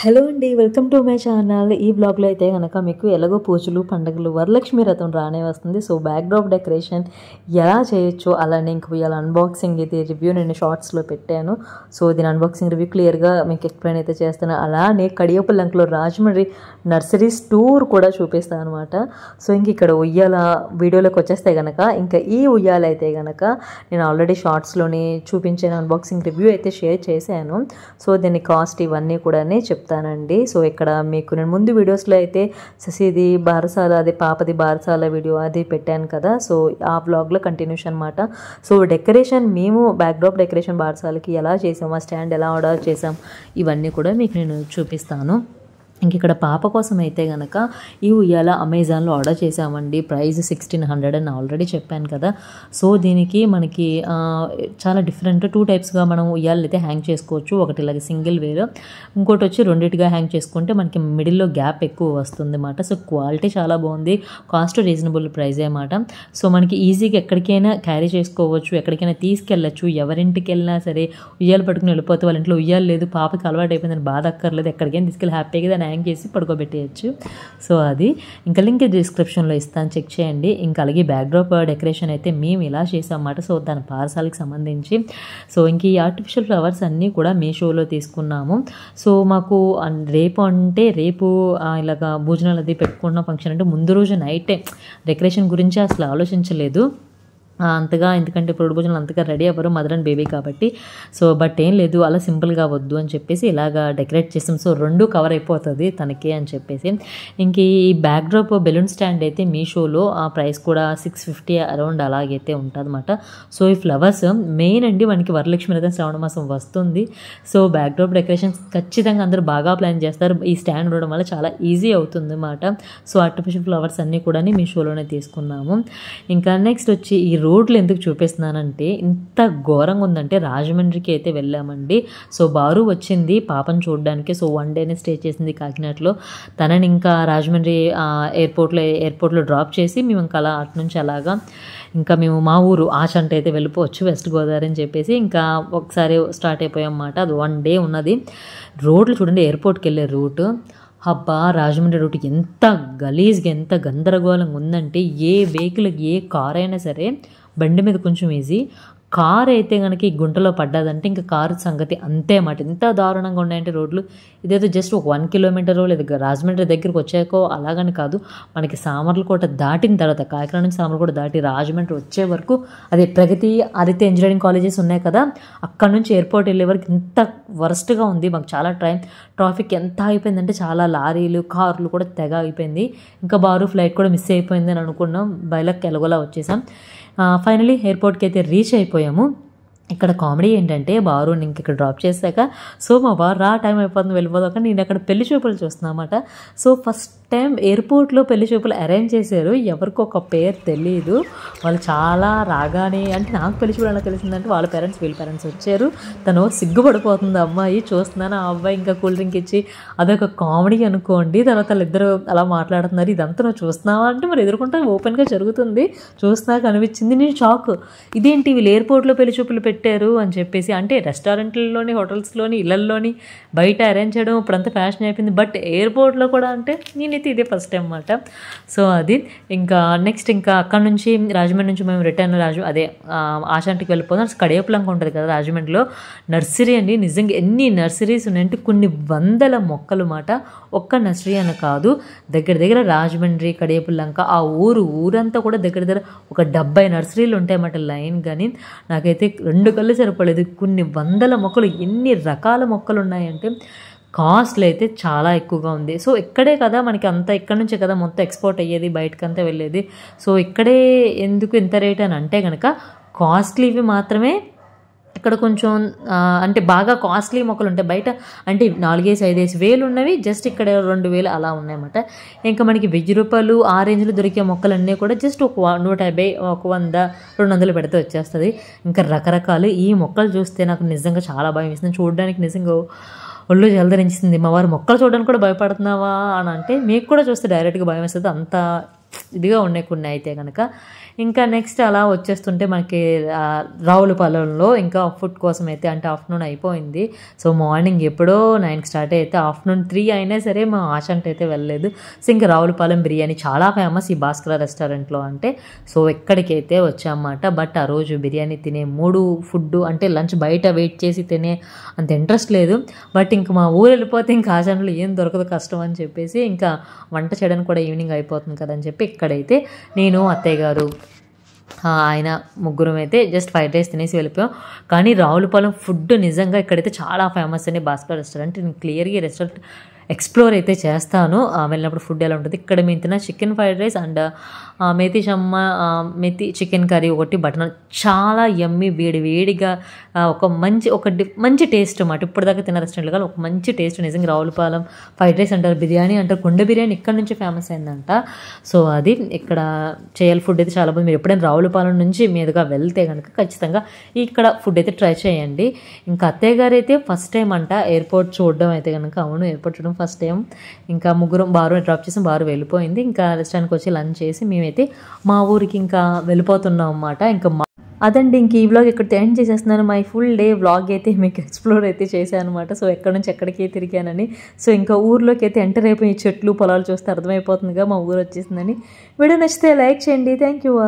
hello అండి welcome to my channel ఈ బ్లాగ్లో అయితే కనుక మీకు ఎలాగో పూజలు పండుగలు వరలక్ష్మి రథం రానే వస్తుంది సో బ్యాక్డ్రాప్ డెకరేషన్ ఎలా చేయొచ్చు అలానే ఇంక ఇవాళ అన్బాక్సింగ్ అయితే రివ్యూ నేను షార్ట్స్లో పెట్టాను సో దీని అన్బాక్సింగ్ రివ్యూ క్లియర్గా మీకు ఎక్స్ప్లెయిన్ అయితే చేస్తాను అలానే కడియపుల్లంకలో రాజమండ్రి నర్సరీస్ టూర్ కూడా చూపిస్తాను అనమాట సో ఇంక ఇక్కడ ఉయ్యాల వీడియోలోకి వచ్చేస్తే కనుక ఇంకా ఈ ఉయ్యాల అయితే కనుక నేను ఆల్రెడీ షార్ట్స్లోనే చూపించిన అన్బాక్సింగ్ రివ్యూ అయితే షేర్ చేశాను సో దీని కాస్ట్ ఇవన్నీ కూడా చెప్ చెప్తానండి సో ఇక్కడ మీకు నేను ముందు వీడియోస్లో అయితే శశిది బారసాల అదే పాపది బారసాల వీడియో అది పెట్టాను కదా సో ఆ బ్లాగ్లో కంటిన్యూస్ అనమాట సో డెకరేషన్ మేము బ్యాక్డ్రాప్ డెకరేషన్ బారసాలకి ఎలా చేసాం ఆ స్టాండ్ ఎలా ఆర్డర్ చేసాం ఇవన్నీ కూడా మీకు నేను చూపిస్తాను ఇంక ఇక్కడ పాప కోసం అయితే కనుక ఈ ఉయ్యాల అమెజాన్లో ఆర్డర్ చేసామండి ప్రైస్ సిక్స్టీన్ హండ్రెడ్ అని ఆల్రెడీ చెప్పాను కదా సో దీనికి మనకి చాలా డిఫరెంట్ టూ టైప్స్గా మనం ఉయ్యాలు అయితే హ్యాంగ్ చేసుకోవచ్చు ఒకటి ఇలాగ సింగిల్ వేర్ ఇంకోటి వచ్చి రెండింటిగా హ్యాంగ్ చేసుకుంటే మనకి మిడిల్లో గ్యాప్ ఎక్కువ వస్తుంది అన్నమాట సో క్వాలిటీ చాలా బాగుంది కాస్ట్ రీజనబుల్ ప్రైస్ అన్నమాట సో మనకి ఈజీగా ఎక్కడికైనా క్యారీ చేసుకోవచ్చు ఎక్కడికైనా తీసుకెళ్ళచ్చు ఎవరింటికి వెళ్ళినా సరే ఉయ్యాలు పట్టుకుని వెళ్ళిపోతే వాళ్ళ ఇంట్లో ఉయ్యాలు లేదు పాపకి అలవాటు అయిపోయిందని బాధ అక్కర్లేదు ఎక్కడికైనా తీసుకెళ్ళి హ్యాపీగా హ్యాంగ్ చేసి పడుకోబెట్టేయచ్చు సో అది ఇంకా లింక్ డిస్క్రిప్షన్లో ఇస్తాను చెక్ చేయండి ఇంకా అలాగే బ్యాక్డ్రాప్ డెకరేషన్ అయితే మేము ఇలా చేసామన్నమాట సో దాని పార్సల్కి సంబంధించి సో ఇంక ఈ ఆర్టిఫిషియల్ ఫ్లవర్స్ అన్నీ కూడా మీ షోలో తీసుకున్నాము సో మాకు రేపు అంటే రేపు ఇలాగ భోజనాలు అది పెట్టుకున్న ఫంక్షన్ అంటే ముందు రోజు నైటే డెకరేషన్ గురించి అసలు ఆలోచించలేదు అంతగా ఎందుకంటే ప్రౌఢ భోజనాలు అంతగా రెడీ అవ్వరు మదర్ అండ్ బేబీ కాబట్టి సో బట్ ఏం లేదు అలా సింపుల్గా వద్దు అని చెప్పేసి ఇలాగా డెకరేట్ చేసాం సో రెండు కవర్ అయిపోతుంది తనకి అని చెప్పేసి ఇంక ఈ బ్యాక్ డ్రాప్ బెలూన్ స్టాండ్ అయితే మీ షోలో ఆ ప్రైస్ కూడా సిక్స్ ఫిఫ్టీ అరౌండ్ అలాగైతే ఉంటుందన్నమాట సో ఈ ఫ్లవర్స్ మెయిన్ అండి మనకి వరలక్ష్మి రథం శ్రావణ మాసం వస్తుంది సో బ్యాక్ డ్రాప్ డెకరేషన్స్ ఖచ్చితంగా అందరూ బాగా ప్లాన్ చేస్తారు ఈ స్టాండ్ ఉండడం వల్ల చాలా ఈజీ అవుతుంది అన్నమాట సో ఆర్టిఫిషియల్ ఫ్లవర్స్ అన్నీ కూడా మీ షోలోనే తీసుకున్నాము ఇంకా నెక్స్ట్ వచ్చి ఈ రోడ్లు ఎందుకు చూపిస్తున్నానంటే ఇంత ఘోరంగా ఉందంటే రాజమండ్రికి అయితే వెళ్ళామండి సో బారు వచ్చింది పాపను చూడడానికి సో వన్ డేనే స్టే చేసింది కాకినాడలో తనని ఇంకా రాజమండ్రి ఎయిర్పోర్ట్లో ఎయిర్పోర్ట్లో డ్రాప్ చేసి మేము ఇంకా అలా అటు నుంచి అలాగా ఇంకా మేము మా ఊరు ఆశంట అయితే వెళ్ళిపోవచ్చు వెస్ట్ గోదావరి అని చెప్పేసి ఇంకా ఒకసారి స్టార్ట్ అయిపోయాం అన్నమాట అది వన్ డే ఉన్నది రోడ్లు చూడండి ఎయిర్పోర్ట్కి వెళ్ళే రూటు అబ్బా రాజమండ్రి రూట్ ఎంత గలీజ్గా ఎంత గందరగోళంగా ఉందంటే ఏ వెహికల్కి ఏ కార్ అయినా సరే బండి మీద కొంచెం వేసి కారు అయితే కనుక ఈ గుంటలో పడ్డదంటే ఇంకా కారు సంగతి అంతే మాట ఎంత దారుణంగా ఉన్నాయంటే రోడ్లు ఇదేదో జస్ట్ ఒక వన్ కిలోమీటర్ లేదా రాజమండ్రి దగ్గరికి వచ్చాకో అలాగని కాదు మనకి సామర్లకోట దాటిన తర్వాత కాకినాడ నుంచి సామర్లకోట దాటి రాజమండ్రి వచ్చే వరకు అది ప్రగతి ఆదిత్య ఇంజనీరింగ్ కాలేజెస్ ఉన్నాయి కదా అక్కడ నుంచి ఎయిర్పోర్ట్ వెళ్ళే వరకు ఇంత వరస్ట్గా ఉంది మాకు చాలా టైం ట్రాఫిక్ ఎంత అయిపోయిందంటే చాలా లారీలు కార్లు కూడా తెగ అయిపోయింది ఇంకా బారు ఫ్లైట్ కూడా మిస్ అయిపోయింది అని అనుకున్నాం బయలకు ఎలగోలా వచ్చేసాం ఫైనలీ ఎయిర్పోర్ట్కి అయితే రీచ్ అయిపోయాము ఇక్కడ కామెడీ ఏంటంటే బారు నేను ఇక్కడ డ్రాప్ చేశాక సో మా బారు రా టైం అయిపోతుంది వెళ్ళిపోదాం నేను అక్కడ పెళ్లి చూపులు చూస్తున్నా అనమాట సో ఫస్ట్ టైం ఎయిర్పోర్ట్లో పెళ్లి చూపులు అరేంజ్ చేశారు ఎవరికి ఒక పేరు తెలియదు వాళ్ళు చాలా రాగానే అంటే నాకు పెళ్లి చూపులు ఎలా తెలిసిందంటే వాళ్ళ పేరెంట్స్ వీళ్ళ పేరెంట్స్ వచ్చారు తను సిగ్గుపడిపోతుంది అమ్మాయి చూస్తున్నాను ఆ అబ్బాయి ఇంకా కూల్ డ్రింక్ ఇచ్చి అదొక కామెడీ అనుకోండి తర్వాత వాళ్ళిద్దరు అలా మాట్లాడుతున్నారు ఇదంతా నువ్వు చూస్తున్నావా అంటే మరి ఎదుర్కొంటే ఓపెన్గా జరుగుతుంది చూస్తున్నాక అనిపించింది నేను షాక్ ఇదేంటి వీళ్ళు ఎయిర్పోర్ట్లో పెళ్లి చూపులు పెట్టారు అని చెప్పేసి అంటే రెస్టారెంట్లలోని హోటల్స్లోని ఇళ్లల్లోని బయట అరేంజ్ చేయడం ఇప్పుడంతా ఫ్యాషన్ అయిపోయింది బట్ ఎయిర్పోర్ట్లో కూడా అంటే నేను నాకైతే ఇదే ఫస్ట్ టైం అనమాట సో అది ఇంకా నెక్స్ట్ ఇంకా అక్కడ నుంచి రాజమండ్రి నుంచి మేము రిటర్న్ రాజు అదే ఆశాంటికి వెళ్ళిపోతాం కడియపులంక ఉంటుంది కదా రాజమండ్రిలో నర్సరీ అండి నిజంగా ఎన్ని నర్సరీస్ ఉన్నాయంటే కొన్ని వందల మొక్కలు మాట ఒక్క నర్సరీ అని కాదు దగ్గర దగ్గర రాజమండ్రి కడియపులంక ఆ ఊరు ఊరంతా కూడా దగ్గర దగ్గర ఒక డెబ్బై నర్సరీలు ఉంటాయన్నమాట లైన్ కానీ నాకైతే రెండు కళ్ళు సరిపడలేదు కొన్ని వందల మొక్కలు ఎన్ని రకాల మొక్కలు ఉన్నాయంటే కాస్ట్లు అయితే చాలా ఎక్కువగా ఉంది సో ఇక్కడే కదా మనకి అంత ఇక్కడ నుంచే కదా మొత్తం ఎక్స్పోర్ట్ అయ్యేది బయటకంతా వెళ్ళేది సో ఇక్కడే ఎందుకు ఇంత రేట్ అని అంటే కనుక కాస్ట్లీవి మాత్రమే ఇక్కడ కొంచెం అంటే బాగా కాస్ట్లీ మొక్కలు ఉంటాయి బయట అంటే నాలుగేసి ఐదేసి వేలు ఉన్నవి జస్ట్ ఇక్కడ రెండు వేలు అలా ఉన్నాయన్నమాట ఇంకా మనకి వెయ్యి రూపాయలు ఆ రేంజ్లో దొరికే మొక్కలన్నీ కూడా జస్ట్ ఒక నూట యాభై ఒక వంద రెండు వందలు పెడితే వచ్చేస్తుంది ఇంకా రకరకాలు ఈ మొక్కలు చూస్తే నాకు నిజంగా చాలా భయం వేస్తుంది చూడడానికి నిజంగా ఒళ్ళు జలధరించింది మా వారు మొక్కలు చూడడానికి కూడా భయపడుతున్నావా అని అంటే మీకు కూడా చూస్తే డైరెక్ట్గా భయం వస్తుంది అంత ఇదిగా ఉన్నాయి కొన్ని అయితే కనుక ఇంకా నెక్స్ట్ అలా వచ్చేస్తుంటే మనకి రావులపాలెంలో ఇంకా ఫుడ్ కోసం అయితే అంటే ఆఫ్టర్నూన్ అయిపోయింది సో మార్నింగ్ ఎప్పుడో నైన్కి స్టార్ట్ అయితే ఆఫ్టర్నూన్ త్రీ అయినా సరే మా ఆశంట అయితే వెళ్ళలేదు సో ఇంకా రావులపాలెం బిర్యానీ చాలా ఫేమస్ ఈ భాస్కర రెస్టారెంట్లో అంటే సో ఎక్కడికైతే వచ్చామన్నమాట బట్ ఆ రోజు బిర్యానీ తినే మూడు ఫుడ్ అంటే లంచ్ బయట వెయిట్ చేసి తినే అంత ఇంట్రెస్ట్ లేదు బట్ ఇంక మా ఊరు వెళ్ళిపోతే ఇంకా ఆశంట్లో ఏం దొరకదు కష్టం అని చెప్పేసి ఇంకా వంట చేయడానికి కూడా ఈవినింగ్ అయిపోతుంది కదని చెప్పి ఇక్కడైతే నేను అత్తయ్య గారు ఆయన ముగ్గురం అయితే జస్ట్ ఫైవ్ డేస్ తినేసి వెళ్ళిపోయాం కానీ రావులపాలెం ఫుడ్ నిజంగా ఇక్కడైతే చాలా ఫేమస్ అండి భాస్కర్ రెస్టారెంట్ నేను క్లియర్గా రెస్టారెంట్ ఎక్స్ప్లోర్ అయితే చేస్తాను వెళ్ళినప్పుడు ఫుడ్ ఎలా ఉంటుంది ఇక్కడ మేము తిన్న chicken fried rice and methi షమ్మ మెతి చికెన్ కర్రీ ఒకటి బటర్ చాలా ఎమ్మి వేడి వేడిగా ఒక మంచి ఒక మంచి టేస్ట్ అన్నమాట ఇప్పటిదాకా తిన్న రెస్టారెంట్లు కాదు ఒక మంచి టేస్ట్ నిజంగా రావులపాలెం ఫ్రైడ్ రైస్ అంటారు బిర్యానీ అంటారు కుండ బిర్యానీ ఇక్కడ నుంచి ఫేమస్ అయిందంట సో అది ఇక్కడ చేయాలి ఫుడ్ అయితే చాలా బాగుంది మీరు ఎప్పుడైనా రావులపాలెం నుంచి మీదుగా వెళ్తే కనుక ఖచ్చితంగా ఇక్కడ ఫుడ్ అయితే ట్రై చేయండి ఇంకా అత్తయ్య గారు అయితే ఫస్ట్ టైం అంట ఎయిర్పోర్ట్ చూడడం అయితే కనుక అవును ఎయిర్పోర్ట్ చూడడం ఫస్ట్ టైం ఇంకా ముగ్గురం బారు డ్రాప్ చేసి బారు వెళ్ళిపోయింది ఇంకా రెస్టారెంట్కి వచ్చి లంచ్ చేసి మేమైతే మా ఊరికి ఇంకా వెళ్ళిపోతున్నాం అన్నమాట ఇంకా మా అదండి ఇంక ఈ బ్లాగ్ ఇక్కడ ఎండ్ చేసేస్తున్నాను మై ఫుల్ డే వ్లాగ్ అయితే మీకు ఎక్స్ప్లోర్ అయితే చేశాను అనమాట సో ఎక్కడి నుంచి ఎక్కడికి తిరిగానని సో ఇంకా ఊర్లోకి అయితే ఎంటర్ అయిపోయి చెట్లు పొలాలు చూస్తే అర్థమైపోతుందిగా మా ఊరు వచ్చేసిందని వీడియో నచ్చితే లైక్ చేయండి థ్యాంక్ యూ